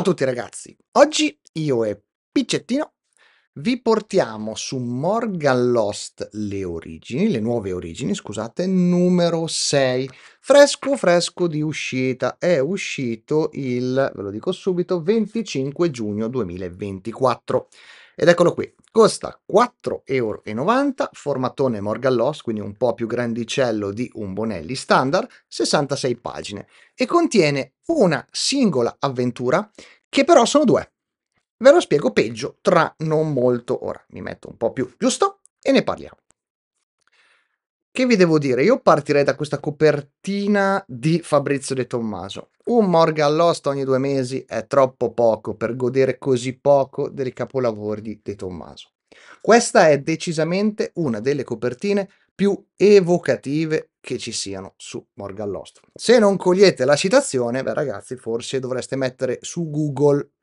Ciao a tutti ragazzi, oggi io e Piccettino vi portiamo su Morgan Lost le origini, le nuove origini, scusate, numero 6, fresco fresco di uscita, è uscito il, ve lo dico subito, 25 giugno 2024. Ed eccolo qui, costa 4,90 euro, formatone Morgallos, quindi un po' più grandicello di un Bonelli standard, 66 pagine, e contiene una singola avventura che però sono due. Ve lo spiego peggio tra non molto ora. Mi metto un po' più, giusto? E ne parliamo. Che vi devo dire? Io partirei da questa copertina di Fabrizio De Tommaso. Un Morgan Lost ogni due mesi è troppo poco per godere così poco dei capolavori di De Tommaso. Questa è decisamente una delle copertine più evocative che ci siano su Morgan Lost. Se non cogliete la citazione, beh ragazzi, forse dovreste mettere su Google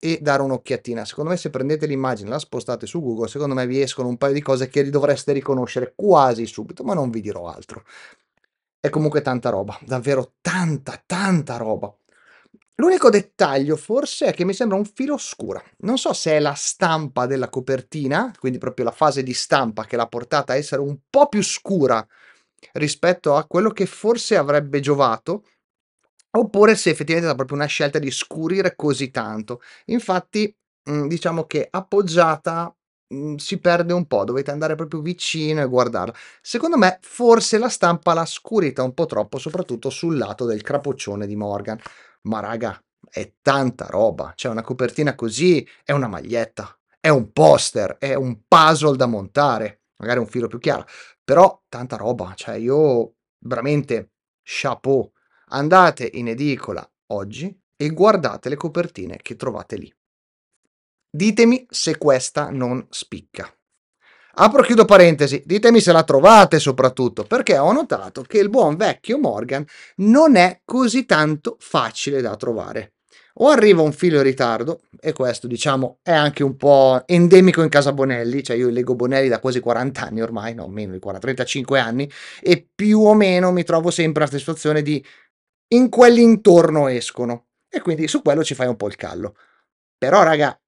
e dare un'occhiatina. Secondo me se prendete l'immagine e la spostate su Google, secondo me vi escono un paio di cose che dovreste riconoscere quasi subito, ma non vi dirò altro. È comunque tanta roba, davvero tanta, tanta roba. L'unico dettaglio forse è che mi sembra un filo scura. Non so se è la stampa della copertina, quindi proprio la fase di stampa che l'ha portata a essere un po' più scura rispetto a quello che forse avrebbe giovato oppure se effettivamente è stata proprio una scelta di scurire così tanto. Infatti, mhmm, diciamo che appoggiata mhmm, si perde un po', dovete andare proprio vicino e guardarla. Secondo me, forse la stampa l'ha scurita un po' troppo, soprattutto sul lato del crapoccione di Morgan. Ma raga, è tanta roba, cioè una copertina così, è una maglietta, è un poster, è un puzzle da montare, magari un filo più chiaro, però tanta roba, cioè io veramente chapeau Andate in edicola oggi e guardate le copertine che trovate lì. Ditemi se questa non spicca. Apro e chiudo parentesi, ditemi se la trovate soprattutto, perché ho notato che il buon vecchio Morgan non è così tanto facile da trovare. O arriva un filo in ritardo, e questo diciamo è anche un po' endemico in casa Bonelli, cioè io leggo Bonelli da quasi 40 anni ormai, no, meno di 40, 35 anni, e più o meno mi trovo sempre la situazione di in quell'intorno escono. E quindi su quello ci fai un po' il callo. Però, raga,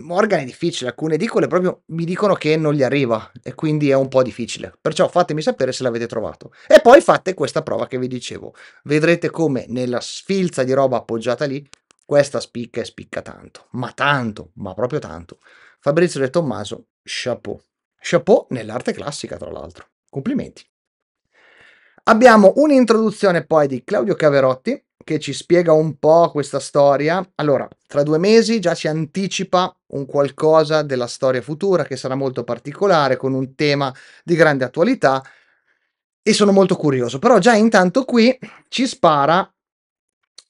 Morgan è difficile, alcune edicole proprio mi dicono che non gli arriva e quindi è un po' difficile. Perciò fatemi sapere se l'avete trovato. E poi fate questa prova che vi dicevo. Vedrete come nella sfilza di roba appoggiata lì questa spicca e spicca tanto, ma tanto, ma proprio tanto. Fabrizio De Tommaso, chapeau. Chapeau nell'arte classica, tra l'altro. Complimenti. Abbiamo un'introduzione poi di Claudio Caverotti che ci spiega un po' questa storia. Allora, tra due mesi già si anticipa un qualcosa della storia futura che sarà molto particolare, con un tema di grande attualità e sono molto curioso. Però già intanto qui ci spara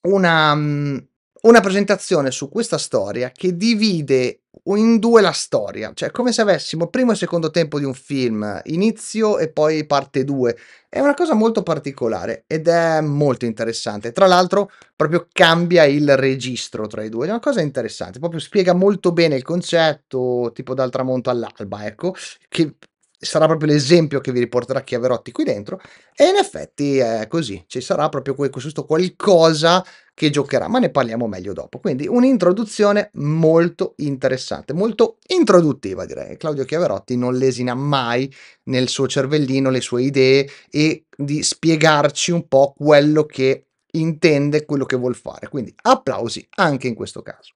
una, mm, una presentazione su questa storia che divide in due la storia, cioè come se avessimo primo e secondo tempo di un film, inizio e poi parte 2. È una cosa molto particolare ed è molto interessante. Tra l'altro proprio cambia il registro tra i due, è una cosa interessante, proprio spiega molto bene il concetto, tipo dal tramonto all'alba, ecco, che sarà proprio l'esempio che vi riporterà Chiaverotti qui dentro e in effetti è così, ci sarà proprio questo qualcosa che giocherà, ma ne parliamo meglio dopo. Quindi un'introduzione molto interessante, molto introduttiva direi. Claudio Chiaverotti non lesina mai nel suo cervellino le sue idee e di spiegarci un po' quello che intende, quello che vuol fare. Quindi applausi anche in questo caso.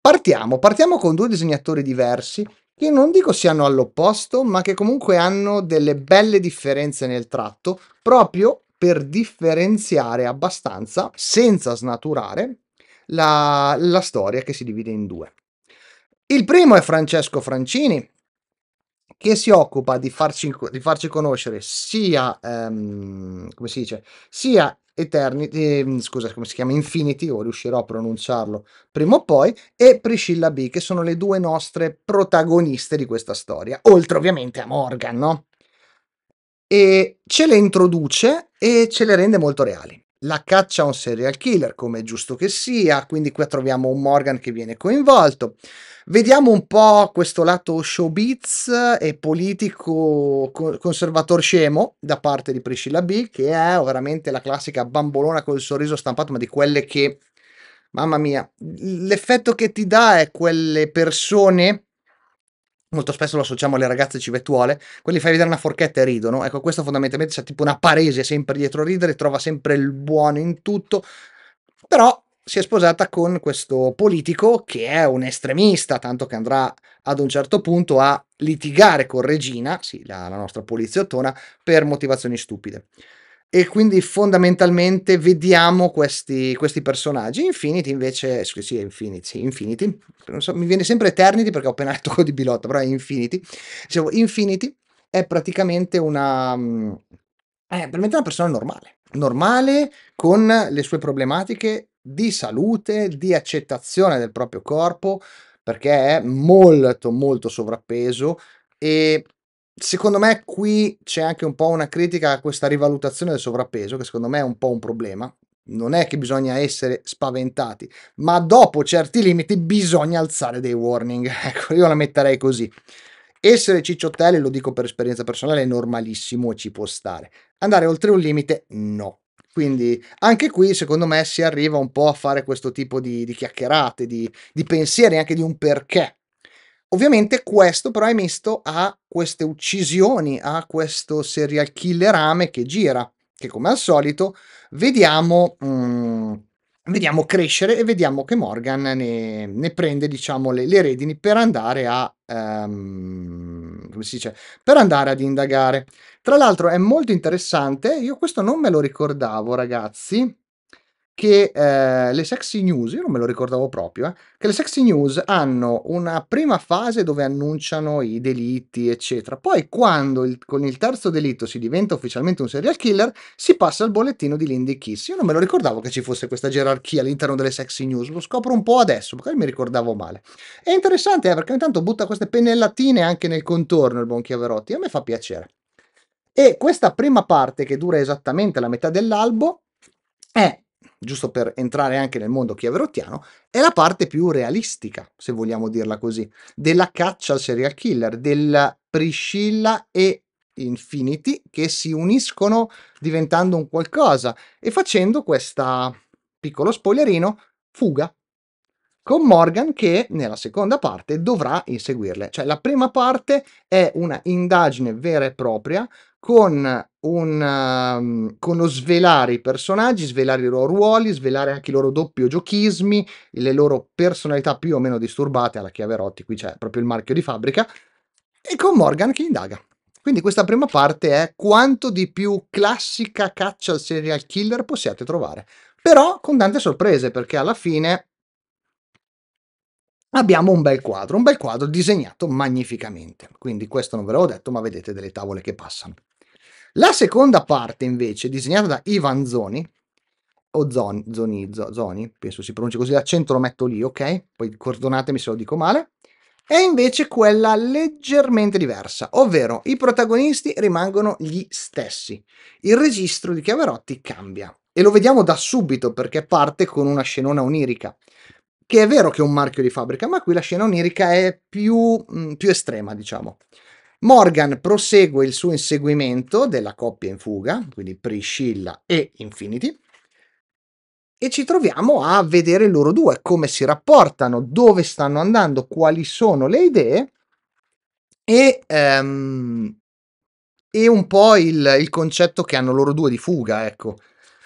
Partiamo, partiamo con due disegnatori diversi che non dico siano all'opposto, ma che comunque hanno delle belle differenze nel tratto, proprio per differenziare abbastanza, senza snaturare, la, la storia che si divide in due. Il primo è Francesco Francini, che si occupa di farci, di farci conoscere sia, um, come si dice, sia Eternity, ehm, scusa, come si chiama? Infinity, o riuscirò a pronunciarlo prima o poi, e Priscilla B, che sono le due nostre protagoniste di questa storia, oltre ovviamente a Morgan, no? E ce le introduce e ce le rende molto reali la caccia a un serial killer, come è giusto che sia, quindi qui troviamo un Morgan che viene coinvolto. Vediamo un po' questo lato showbiz e politico conservator scemo da parte di Priscilla B, che è veramente la classica bambolona col sorriso stampato, ma di quelle che, mamma mia, l'effetto che ti dà è quelle persone molto spesso lo associamo alle ragazze civettuole, quelli fai vedere una forchetta e ridono, ecco questo fondamentalmente c'è tipo una parese sempre dietro a ridere, trova sempre il buono in tutto, però si è sposata con questo politico che è un estremista, tanto che andrà ad un certo punto a litigare con Regina, sì, la, la nostra poliziottona, per motivazioni stupide e quindi fondamentalmente vediamo questi, questi personaggi. Infinity invece, sì, Infinity, Infinity, so, mi viene sempre Eternity perché ho appena letto quello di Bilotta, però è Infinity. Dicevo, Infinity è praticamente una... Mm, è veramente una persona normale, normale con le sue problematiche di salute, di accettazione del proprio corpo, perché è molto molto sovrappeso e secondo me qui c'è anche un po' una critica a questa rivalutazione del sovrappeso, che secondo me è un po' un problema. Non è che bisogna essere spaventati, ma dopo certi limiti bisogna alzare dei warning. Ecco, io la metterei così. Essere cicciottelli, lo dico per esperienza personale, è normalissimo, ci può stare. Andare oltre un limite, no. Quindi anche qui secondo me si arriva un po' a fare questo tipo di, di chiacchierate, di, di pensieri, anche di un perché Ovviamente questo però è messo a queste uccisioni, a questo serial killerame che gira, che come al solito vediamo, mm, vediamo crescere e vediamo che Morgan ne, ne prende diciamo, le, le, redini per andare a... Um, come si dice? Per andare ad indagare. Tra l'altro è molto interessante, io questo non me lo ricordavo ragazzi, che eh, le sexy news, io non me lo ricordavo proprio, eh, che le sexy news hanno una prima fase dove annunciano i delitti, eccetera. Poi quando il, con il terzo delitto si diventa ufficialmente un serial killer, si passa al bollettino di Lindy Kiss. Io non me lo ricordavo che ci fosse questa gerarchia all'interno delle sexy news, lo scopro un po' adesso, magari mi ricordavo male. È interessante eh, perché intanto butta queste pennellatine anche nel contorno il buon Chiaverotti, a me fa piacere. E questa prima parte, che dura esattamente la metà dell'albo, è giusto per entrare anche nel mondo chiaverottiano, è la parte più realistica, se vogliamo dirla così, della caccia al serial killer, della Priscilla e Infinity che si uniscono diventando un qualcosa e facendo questa, piccolo spoilerino, fuga con Morgan che nella seconda parte dovrà inseguirle. Cioè la prima parte è una indagine vera e propria con, un, uh, con lo svelare i personaggi, svelare i loro ruoli, svelare anche i loro doppio giochismi, le loro personalità più o meno disturbate alla chiave rotti, qui c'è proprio il marchio di fabbrica, e con Morgan che indaga. Quindi questa prima parte è quanto di più classica caccia al serial killer possiate trovare. Però con tante sorprese, perché alla fine abbiamo un bel quadro, un bel quadro disegnato magnificamente. Quindi questo non ve l'ho detto, ma vedete delle tavole che passano. La seconda parte invece, disegnata da Ivan Zoni, o Zoni, Zoni, Zoni penso si pronuncia così, l'accento lo metto lì, ok? Poi cordonatemi se lo dico male. È invece quella leggermente diversa, ovvero i protagonisti rimangono gli stessi. Il registro di Chiaverotti cambia. E lo vediamo da subito perché parte con una scenona onirica che è vero che è un marchio di fabbrica, ma qui la scena onirica è più, mh, mm, più estrema, diciamo. Morgan prosegue il suo inseguimento della coppia in fuga, quindi Priscilla e Infinity, e ci troviamo a vedere loro due, come si rapportano, dove stanno andando, quali sono le idee e, um, e un po' il, il, concetto che hanno loro due di fuga, ecco.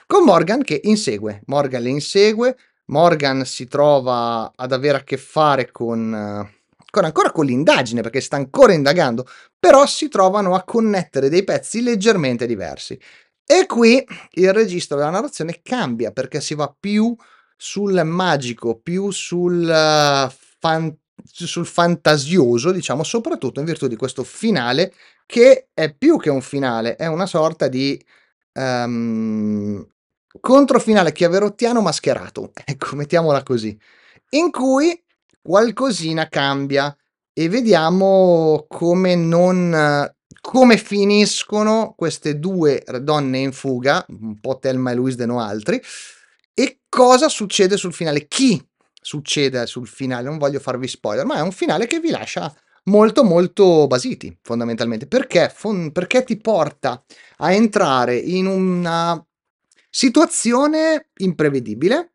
Con Morgan che insegue, Morgan le insegue, Morgan si trova ad avere a che fare con, eh, con ancora con l'indagine, perché sta ancora indagando, però si trovano a connettere dei pezzi leggermente diversi. E qui il registro della narrazione cambia perché si va più sul magico, più sul, eh, fan, sul, fantasioso, diciamo, soprattutto in virtù di questo finale che è più che un finale, è una sorta di um, contro finale chiaverottiano mascherato, ecco, mettiamola così, in cui qualcosina cambia e vediamo come, non, come finiscono queste due donne in fuga, un po' Telma e Luis de no e cosa succede sul finale, chi succede sul finale, non voglio farvi spoiler, ma è un finale che vi lascia molto molto basiti fondamentalmente perché, fon- perché ti porta a entrare in una Situazione imprevedibile,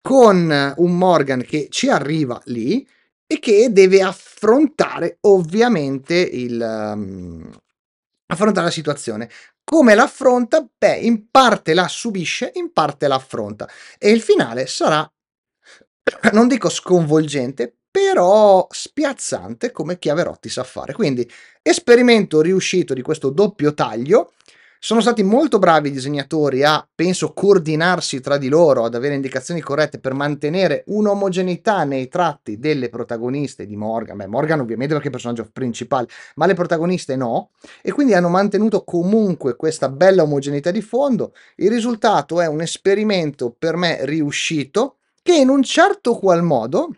con un Morgan che ci arriva lì e che deve affrontare ovviamente il, um, affrontare la situazione. Come l'affronta? Beh, in parte la subisce, in parte l'affronta. E il finale sarà, non dico sconvolgente, però spiazzante come Chiaverotti sa fare. Quindi esperimento riuscito di questo doppio taglio sono stati molto bravi i disegnatori a, penso, coordinarsi tra di loro, ad avere indicazioni corrette per mantenere un'omogeneità nei tratti delle protagoniste di Morgan. Beh, Morgan ovviamente perché è il personaggio principale, ma le protagoniste no. E quindi hanno mantenuto comunque questa bella omogeneità di fondo. Il risultato è un esperimento per me riuscito che in un certo qual modo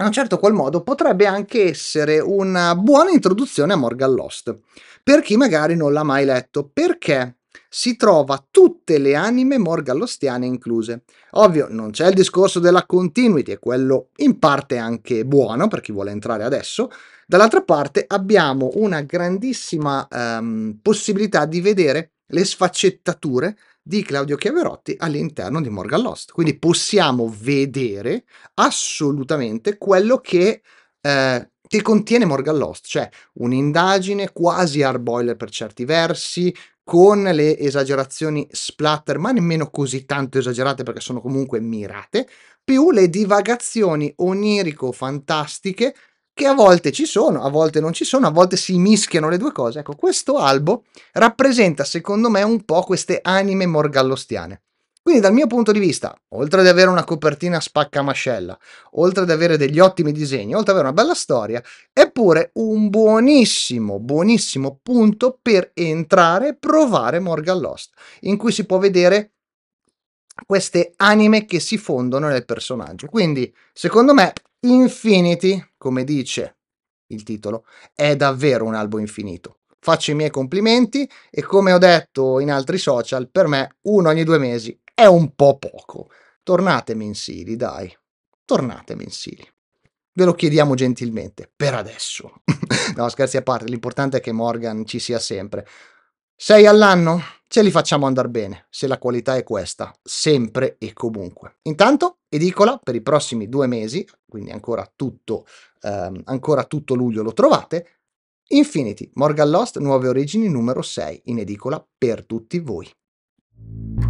in un certo qual modo potrebbe anche essere una buona introduzione a Morgan Lost per chi magari non l'ha mai letto, perché si trova tutte le anime morgallostiane incluse. Ovvio, non c'è il discorso della continuity, e quello in parte anche buono per chi vuole entrare adesso. Dall'altra parte abbiamo una grandissima ehm, possibilità di vedere le sfaccettature di Claudio Chiaverotti all'interno di Morgan Lost. Quindi possiamo vedere assolutamente quello che eh, che contiene Morgan Lost, cioè un'indagine quasi hardboiler per certi versi, con le esagerazioni splatter, ma nemmeno così tanto esagerate perché sono comunque mirate, più le divagazioni onirico-fantastiche che a volte ci sono, a volte non ci sono, a volte si mischiano le due cose. Ecco, questo albo rappresenta secondo me un po' queste anime morgallostiane. Quindi dal mio punto di vista, oltre ad avere una copertina spaccamascella, oltre ad avere degli ottimi disegni, oltre ad avere una bella storia, è pure un buonissimo, buonissimo punto per entrare e provare Morgan Lost, in cui si può vedere queste anime che si fondono nel personaggio. Quindi, secondo me, Infinity, come dice il titolo, è davvero un albo infinito faccio i miei complimenti e come ho detto in altri social, per me uno ogni due mesi è un po' poco. Tornate mensili, dai. Tornate mensili. Ve lo chiediamo gentilmente, per adesso. no, scherzi a parte, l'importante è che Morgan ci sia sempre. Sei all'anno? Ce li facciamo andare bene, se la qualità è questa, sempre e comunque. Intanto, edicola per i prossimi due mesi, quindi ancora tutto, ehm, ancora tutto luglio lo trovate. Infinity, Morgan Lost, nuove origini numero 6, in edicola per tutti voi.